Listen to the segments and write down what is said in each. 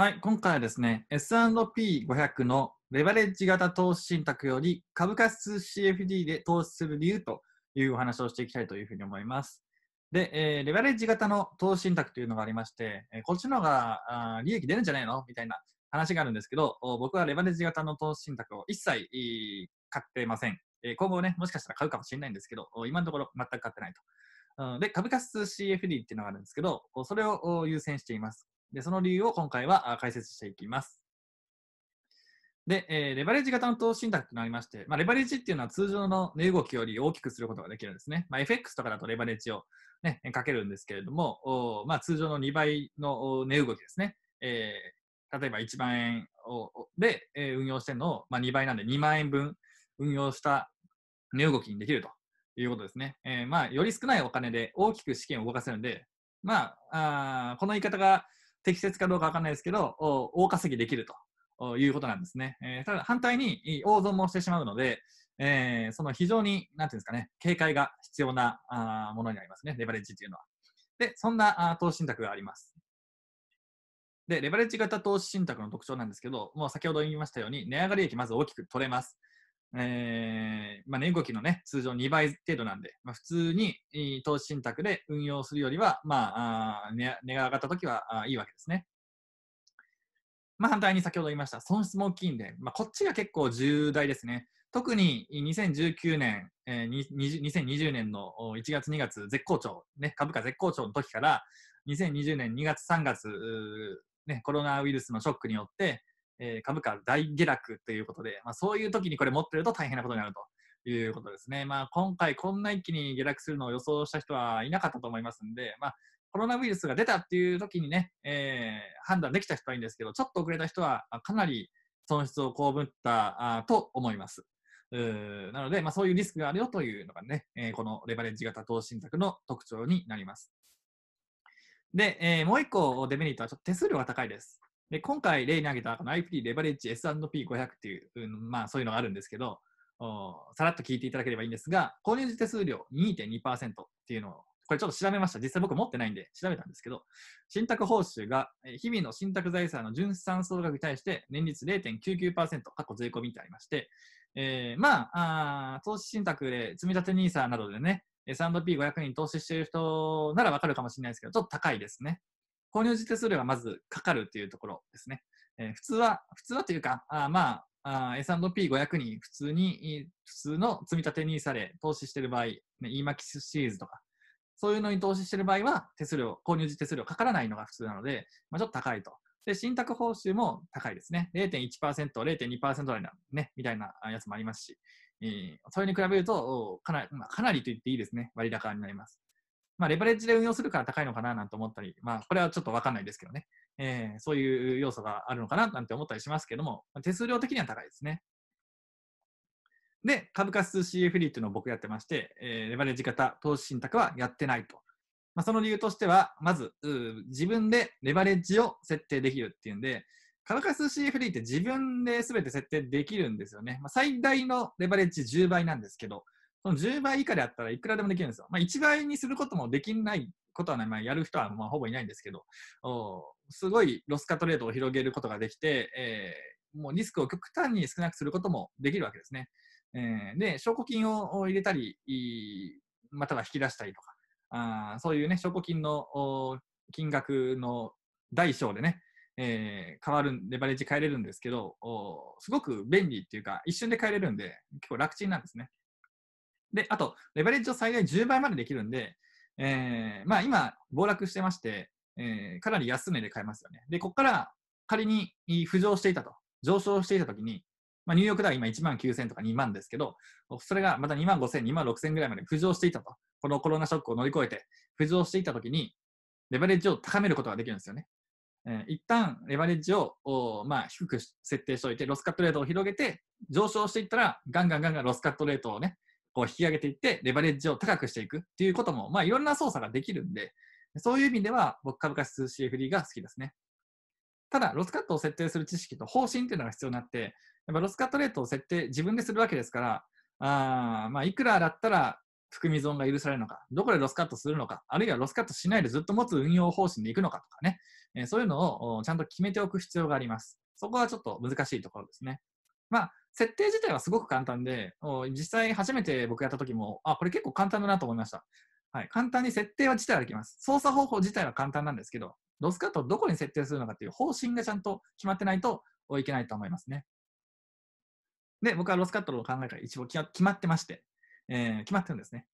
はい、今回はですね、S&P500 のレバレッジ型投資信託より株価指数 CFD で投資する理由というお話をしていきたいというふうに思います。で、えー、レバレッジ型の投資信託というのがありまして、えー、こっちの方があ利益出るんじゃないのみたいな話があるんですけど、僕はレバレッジ型の投資信託を一切、買ってません。えー、今後ね、もしかしたら買うかもしれないんですけど、今のところ全く買ってないと。で、株価指数 CFD っていうのがあるんですけど、それを優先しています。で、その理由を今回は解説していきます。で、えー、レバレッジ型の投資信託となりまして、まあ、レバレッジっていうのは通常の値動きより大きくすることができるんですね。まあ、FX とかだとレバレッジを、ね、かけるんですけれども、まあ、通常の2倍の値動きですね。えー、例えば1万円をで、え運用してるのを、まあ、2倍なんで2万円分運用した値動きにできるということですね。えー、まあ、より少ないお金で大きく資金を動かせるんで、まあ、あこの言い方が適切かどうかわかんないですけど、大稼ぎできるということなんですね。えー、ただ反対に大損もしてしまうので、えー、その非常に、なんていうんですかね、警戒が必要なあものになりますね、レバレッジというのは。で、そんなあ投資信託があります。で、レバレッジ型投資信託の特徴なんですけど、もう先ほど言いましたように、値上がり益まず大きく取れます。えー、まあ、値、ね、動きのね、通常2倍程度なんで、まあ、普通に投資信託で運用するよりは、まあ、あ値が上がったときはあいいわけですね。まあ、反対に先ほど言いました、損失も大きいんで、まあ、こっちが結構重大ですね。特に2019年、えー、2020年の1月、2月、絶好調、ね、株価絶好調の時から、2020年2月、3月、ね、コロナウイルスのショックによって、えー、株価大下落ということで、まあ、そういう時にこれ持ってると大変なことになると。いうことですね。まあ、今回こんな一気に下落するのを予想した人はいなかったと思いますんで、まあ、コロナウイルスが出たっていう時にね、えー、判断できた人はいいんですけど、ちょっと遅れた人はかなり損失を被ったと思います。うなので、まあ、そういうリスクがあるよというのがね、えー、このレバレッジ型投資信託の特徴になります。で、えー、もう一個デメリットはちょっと手数料が高いです。で今回例に挙げたこの i p t レバレッジ S&P500 っていう、うん、まあ、そういうのがあるんですけどさらっと聞いていただければいいんですが購入手数料2.2%っていうのをこれちょっと調べました。実際僕持ってないんで調べたんですけど、信託報酬が日々の信託財産の純資産総額に対して年率0.99%、過去税込みってありまして、えー、まああ、投資信託で積立 NISA などでね、S&P500 に投資している人ならわかるかもしれないですけど、ちょっと高いですね。購入時手数料はまずかかるというところですね。えー、普通は、普通はというか、あまあ、S&P500 に普通に、普通の積み立てにされ投資している場合、ね、EMAX シリーズとか、そういうのに投資している場合は、手数料、購入時手数料かからないのが普通なので、まあ、ちょっと高いと。で、信託報酬も高いですね。0.1%、0.2%台な、ね、みたいなやつもありますし、えー、それに比べると、かなり、まあ、かなりと言っていいですね、割高になります。まあ、レバレッジで運用するから高いのかななんて思ったり、まあ、これはちょっとわかんないですけどね、えー、そういう要素があるのかななんて思ったりしますけども、手数料的には高いですね。で、株価指数 CFD っていうのを僕やってまして、えー、レバレッジ型投資信託はやってないと。まあ、その理由としては、まず、自分でレバレッジを設定できるっていうんで、株価数 CFD って自分で全て設定できるんですよね。まあ、最大のレバレッジ10倍なんですけど、その10倍以下であったらいくらでもできるんですよ。まあ、1倍にすることもできないことはない、まあ、やる人はまあほぼいないんですけど、すごいロスカトレードを広げることができて、えー、もうリスクを極端に少なくすることもできるわけですね。えー、で、証拠金を入れたり、または引き出したりとか、あそういうね、証拠金の金額の大小でね、えー、変わる、レバレッジ変えれるんですけど、すごく便利っていうか、一瞬で変えれるんで、結構楽ちんなんですね。で、あと、レバレッジを最大10倍までできるんで、えー、まあ今、暴落してまして、えー、かなり安値で買えますよね。で、ここから仮に浮上していたと、上昇していたときに、まあ、ニューヨークでは今1万9000とか2万ですけど、それがまた2万5000、2万6000ぐらいまで浮上していたと。このコロナショックを乗り越えて浮上していたときに、レバレッジを高めることができるんですよね。えー、一旦レバレッジをまあ、低く設定しておいて、ロスカットレートを広げて、上昇していったら、ガンガンガンガンロスカットレートをね、こう引き上げていって、レバレッジを高くしていくっていうことも、まあ、いろんな操作ができるんで、そういう意味では、僕、株価指数 CFD が好きですね。ただ、ロスカットを設定する知識と方針っていうのが必要になって、やっぱロスカットレートを設定、自分でするわけですから、あまあ、いくらだったら含み損が許されるのか、どこでロスカットするのか、あるいはロスカットしないでずっと持つ運用方針でいくのかとかね、えー、そういうのをちゃんと決めておく必要があります。そこはちょっと難しいところですね。まあ、設定自体はすごく簡単で、実際初めて僕やった時も、あ、これ結構簡単だなと思いました。はい。簡単に設定は自体はできます。操作方法自体は簡単なんですけど、ロスカットをどこに設定するのかっていう方針がちゃんと決まってないといけないと思いますね。で、僕はロスカットの考えが一応決まってまして、えー、決まってるんですね。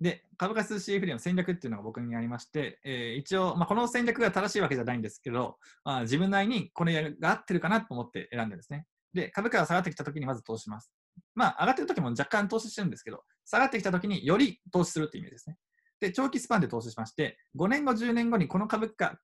で、株価指数 CFD の戦略っていうのが僕にありまして、えー、一応、まあ、この戦略が正しいわけじゃないんですけど、まあ、自分なりにこれが合ってるかなと思って選んでるんですね。で、株価が下がってきた時にまず投資します。まあ、上がってる時も若干投資してるんですけど、下がってきた時により投資するっていうイメージですね。で、長期スパンで投資しまして、5年後、10年後にこの株価、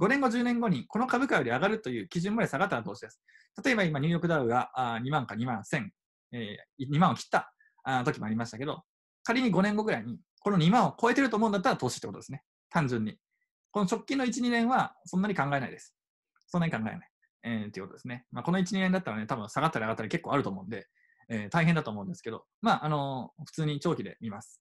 5年後、10年後にこの株価より上がるという基準まで下がったら投資です。例えば今、ニューヨークダウがあ2万か2万1000、えー、2万を切ったあ時もありましたけど、仮に5年後ぐらいに、この2万を超えてると思うんだったら投資ってことですね。単純に。この直近の1、2年はそんなに考えないです。そんなに考えない。えー、っていうことですね。まあ、この1、2年だったらね、多分下がったり上がったり結構あると思うんで、えー、大変だと思うんですけど、まあ、あのー、普通に長期で見ます。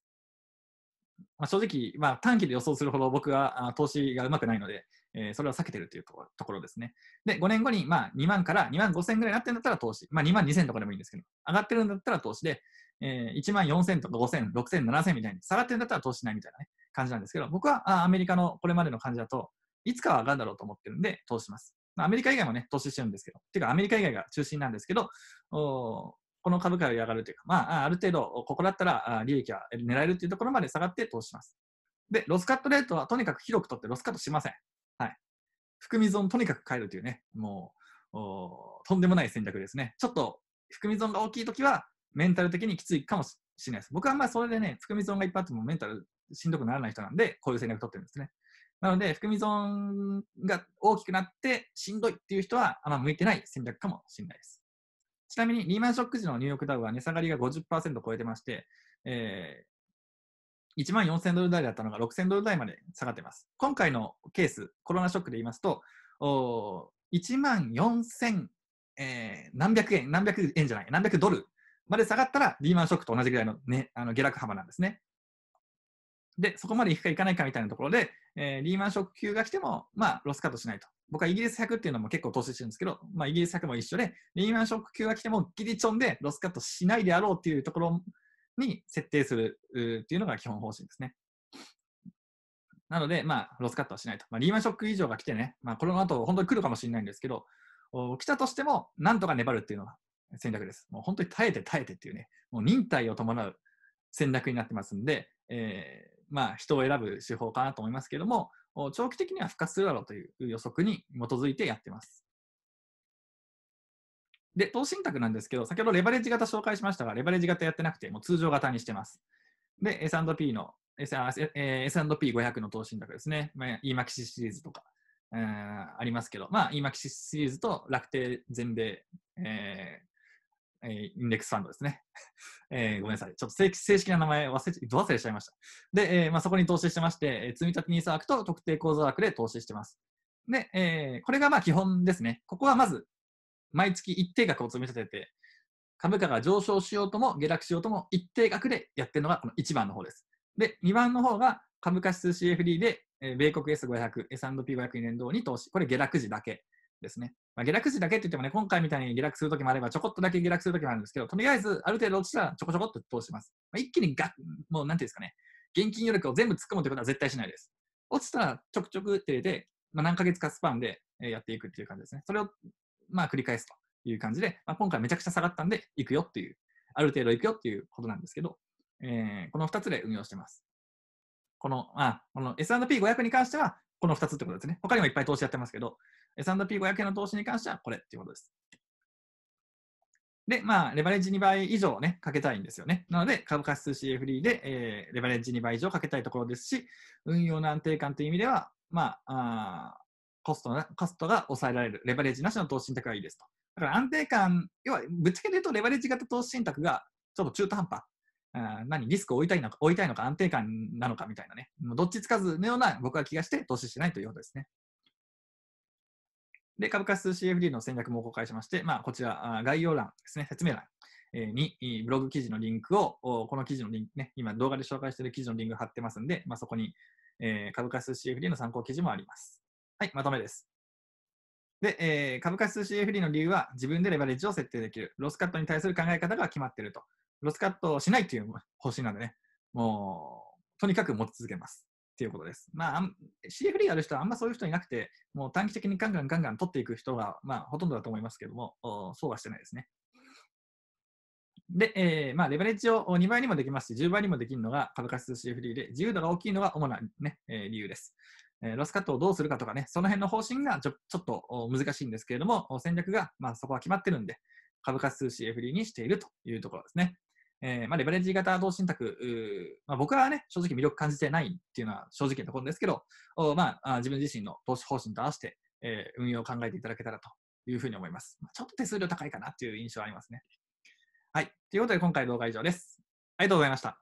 まあ、正直、まあ、短期で予想するほど僕は投資がうまくないので、えー、それは避けてるというところですね。で、5年後に、まあ、2万から2万5千ぐらいになってるんだったら投資。まあ、2万2千とかでもいいんですけど、上がってるんだったら投資で、えー、1万4千とか5千、6千、7千みたいに下がってるんだったら投資しないみたいなね、感じなんですけど、僕はあアメリカのこれまでの感じだと、いつかは上がるだろうと思ってるんで、投資します。アメリカ以外もね、投資してるんですけど、ていうかアメリカ以外が中心なんですけど、この株価が上がるというか、まあ、ある程度、ここだったら利益は狙えるというところまで下がって投資します。で、ロスカットレートはとにかく広く取ってロスカットしません。はい。含み損とにかく変えるというね、もう、とんでもない戦略ですね。ちょっと含み損が大きいときは、メンタル的にきついかもしれないです。僕はあんまりそれでね、含み損がいっぱいあってもメンタルしんどくならない人なんで、こういう戦略取ってるんですね。なので、含み損が大きくなってしんどいっていう人は、あんま向いてない戦略かもしれないです。ちなみに、リーマンショック時のニューヨークダウは値下がりが50%超えてまして、えー、1万4000ドル台だったのが6000ドル台まで下がってます。今回のケース、コロナショックで言いますと、お1万4000、えー、何百円、何百円じゃない、何百ドルまで下がったら、リーマンショックと同じぐらいの,、ね、あの下落幅なんですね。で、そこまで行くか行かないかみたいなところで、えー、リーマンショック級が来ても、まあ、ロスカットしないと。僕はイギリス100っていうのも結構投資してるんですけど、まあ、イギリス100も一緒で、リーマンショック級が来てもギリチョンでロスカットしないであろうっていうところに設定するっていうのが基本方針ですね。なので、まあ、ロスカットはしないと。まあ、リーマンショック以上が来てね、まあ、この後本当に来るかもしれないんですけど、来たとしても、なんとか粘るっていうのが戦略です。もう本当に耐えて耐えてっていうね、もう忍耐を伴う戦略になってますんで、えまあ、人を選ぶ手法かなと思いますけれども、長期的には復活するだろうという予測に基づいてやってます。で、投資信託なんですけど、先ほどレバレッジ型紹介しましたが、レバレッジ型やってなくて、もう通常型にしてます。で、S&P の、S&P500 の投資信託ですね。まあ、e m a x シリーズとか、ありますけど、まあ、e m a x シリーズと楽天全米、ええインデックスファンドですね。えー、ごめんなさい。ちょっと正式な名前忘れ、ど忘れしちゃいました。で、えー、まあ、そこに投資してまして、積立 NISA 枠と特定口座枠で投資してます。で、えー、これがまあ基本ですね。ここはまず、毎月一定額を積み立てて、株価が上昇しようとも下落しようとも一定額でやってるのがこの1番の方です。で、2番の方が株価指数 CFD で、え米国 S500、S&P500 に連動に投資。これ下落時だけ。ですね。まあ、下落時だけって言ってもね、今回みたいに下落するときもあれば、ちょこっとだけ下落するときもあるんですけど、とりあえず、ある程度落ちたらちょこちょこっと通します。まあ、一気にガもうなんていうんですかね、現金余力を全部突っ込むということは絶対しないです。落ちたらちょくちょくって入れて、まあ、何ヶ月かスパンでやっていくっていう感じですね。それを、まあ、繰り返すという感じで、まあ、今回めちゃくちゃ下がったんで、行くよっていう、ある程度行くよっていうことなんですけど、えー、この2つで運用してます。この、あ、この S&P500 に関しては、この2つってことですね。他にもいっぱい投資やってますけど、S&P500 円の投資に関してはこれっていうことです。で、まあ、レバレッジ2倍以上ね、かけたいんですよね。なので、株価指数 CFD で、えー、レバレッジ2倍以上かけたいところですし、運用の安定感という意味では、まあ、あコストなコストが抑えられる、レバレッジなしの投資信託がいいですと。だから安定感、要は、ぶっちゃけで言うと、レバレッジ型投資信託がちょっと中途半端。あ何リスクを置いたいのか、置いたいのか、安定感なのかみたいなね、どっちつかずのような僕は気がして投資しないということですね。で、株価数 CFD の戦略も公開しまして、まあ、こちら、概要欄ですね、説明欄にブログ記事のリンクを、この記事のリンクね、今動画で紹介している記事のリンク貼ってますんで、まあ、そこに、え株価数 CFD の参考記事もあります。はい、まとめです。で、え株価数 CFD の理由は自分でレバレッジを設定できる。ロスカットに対する考え方が決まっていると。ロスカットをしないという方針なんでね、もう、とにかく持ち続けます。っていうことです。まあ、CFD ある人はあんまそういう人いなくて、もう短期的にガンガンガンガン取っていく人が、まあ、ほとんどだと思いますけども、そうはしてないですね。で、えー、まあ、レバレッジを2倍にもできますし、10倍にもできるのが株価指数 CFD で、自由度が大きいのが主なね、ねえー、理由です。えー、ロスカットをどうするかとかね、その辺の方針がちょちょっと難しいんですけれども、戦略が、まあ、そこは決まってるんで、株価指数 CFD にしているというところですね。えー、まあ、レバレッジ型投資信託、まあ、僕はね、正直魅力感じてないっていうのは正直なところですけど、おまあ、自分自身の投資方針と合わせて、えー、運用を考えていただけたらというふうに思います。まちょっと手数料高いかなっていう印象はありますね。はい。ということで、今回動画は以上です。ありがとうございました。